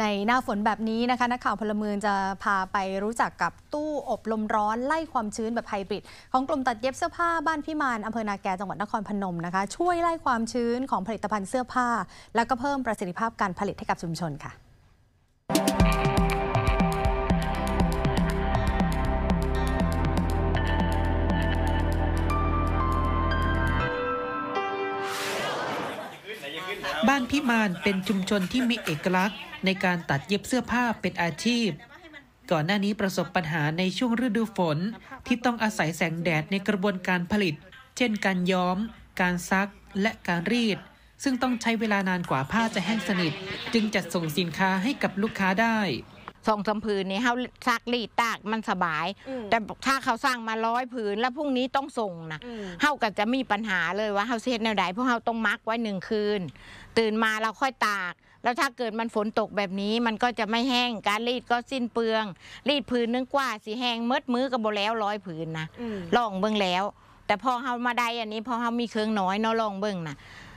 ในหน้าฝนแบบนี้นะคะ นักข่าวพลเมืองจะพาไปรู้จักกับตู้อบลมร้อน ไล่ความชื้นแบบไฮบริด ของกลุ่มตัดเย็บเสื้อผ้าบ้านพิมานอำเภอนาแกจังหวัดนครพนมนะคะ ช่วยไล่ความชื้นของผลิตภัณฑ์เสื้อผ้า และก็เพิ่มประสิทธิภาพการผลิตให้กับชุมชนค่ะบ้านพิมานเป็นชุมชนที่มีเอกลักษณ์ในการตัดเย็บเสื้อผ้าเป็นอาชีพ ก่อนหน้านี้ประสบปัญหาในช่วงฤดูฝน ที่ต้องอาศัยแสงแดดในกระบวนการผลิต เช่นการย้อม การซัก และการรีด ซึ่งต้องใช้เวลานานกว่าผ้าจะแห้งสนิท จึงจัดส่งสินค้าให้กับลูกค้าได้สองสามผืนนี่เขาซักรีดตากมันสบาย แต่ถ้าเขาสร้างมาร้อยผืนแล้วพรุ่งนี้ต้องส่งนะเขาก็จะมีปัญหาเลยว่าเขาเซ็ตแนวใดเพราะเขาต้องมักไว้หนึ่งคืน ตื่นมาเราค่อยตาก แล้วถ้าเกิดมันฝนตกแบบนี้มันก็จะไม่แห้งการรีดก็สิ้นเปลือง รีดผืนนึงกว่าสิแห้งเมดมือก็บบแล้วร้อยผืนนะ ลองเบิ้งแล้ว แต่พอเขามาได้อันนี้พอเขามีเครื่องน้อยเนาะลองเบิ้งนะ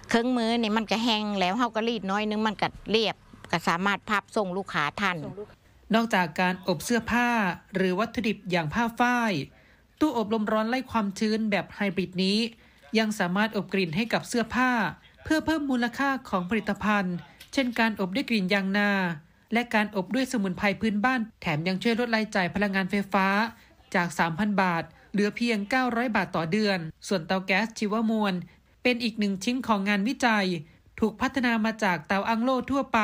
เครื่องมือนี่มันก็แห้งแล้วเขาก็รีดน้อยนึงมันก็เรียบก็สามารถพับส่งลูกค้าทันนอกจากการอบเสื้อผ้าหรือวัตถุดิบอย่างผ้าฝ้าย ตู้อบลมร้อนไล่ความชื้นแบบไฮบริดนี้ ยังสามารถอบกลิ่นให้กับเสื้อผ้า เพื่อเพิ่มมูลค่าของผลิตภัณฑ์ เช่นการอบด้วยกลิ่นยางนา และการอบด้วยสมุนไพรพื้นบ้าน แถมยังช่วยลดรายจ่ายพลังงานไฟฟ้า จาก 3,000 บาท เหลือเพียง900บาทต่อเดือน ส่วนเตาแก๊สชีวมวล เป็นอีกหนึ่งชิ้นของงานวิจัย ถูกพัฒนามาจากเตาอังโลทั่วไป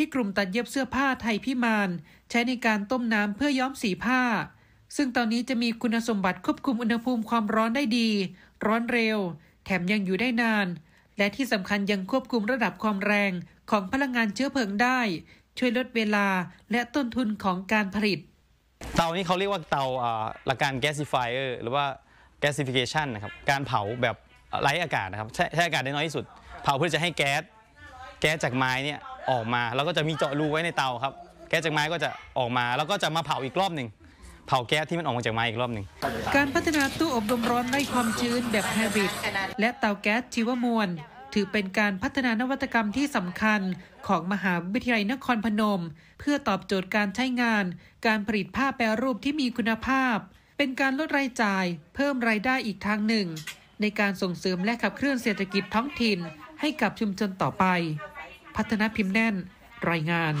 ที่กลุ่มตัดเย็บเสื้อผ้าไทยพิมานใช้ในการต้มน้ำเพื่อย้อมสีผ้า ซึ่งตอนนี้จะมีคุณสมบัติควบคุมอุณหภูมิความร้อนได้ดี ร้อนเร็ว แถมยังอยู่ได้นาน และที่สำคัญยังควบคุมระดับความแรงของพลังงานเชื้อเพลิงได้ ช่วยลดเวลาและต้นทุนของการผลิต เตานี้เขาเรียกว่าเตาหลักการแก๊สซิฟายเออร์หรือว่าแก๊สซิฟิเคชันนะครับการเผาแบบไร้อากาศนะครับใช้อากาศได้น้อยที่สุด เผาเพื่อจะให้แก๊สแก๊สจากไม้เนี่ยออกมาแล้วก็จะมีเจาะรูไว้ในเตาครับ แก๊สจากไม้ก็จะออกมาแล้วก็จะมาเผาอีกรอบหนึ่งเผาแก๊สที่มันออกมาจากไม้อีกรอบหนึ่งการพัฒนาตู้อบลมร้อนไร้ความชื้นแบบไฮบริดและเตาแก๊สชีวมวล ถือเป็นการพัฒนานวัตกรรมที่สำคัญของมหาวิทยาลัยนครพนม เพื่อตอบโจทย์การใช้งาน การผลิตผ้าแปรรูปที่มีคุณภาพ เป็นการลดรายจ่าย เพิ่มรายได้อีกทางหนึ่ง ในการส่งเสริมและขับเคลื่อนเศรษฐกิจท้องถิ่น ให้กับชุมชนต่อไปพัฒนพิมพ์แน่นรายงาน